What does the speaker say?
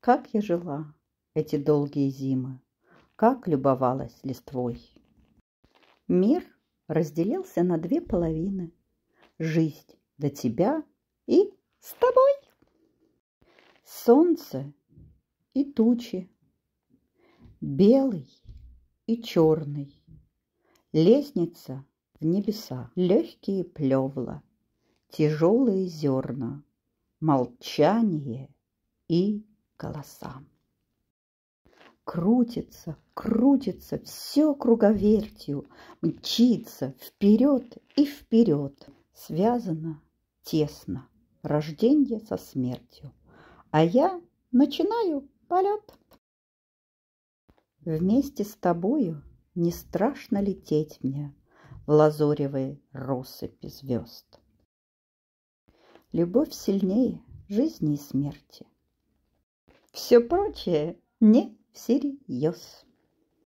Как я жила эти долгие зимы, как любовалась листвой. Мир разделился на две половины. Жизнь до тебя и с тобой. Солнце и тучи, белый и черный, лестница в небеса, легкие плевла, тяжелые зерна, молчание и голосам. Крутится, крутится все круговертью, мчится вперед и вперед. Связано тесно рождение со смертью. А я начинаю полет. Вместе с тобою не страшно лететь мне В лазоревой россыпи звезд. Любовь сильнее жизни и смерти. Все прочее не всерьез.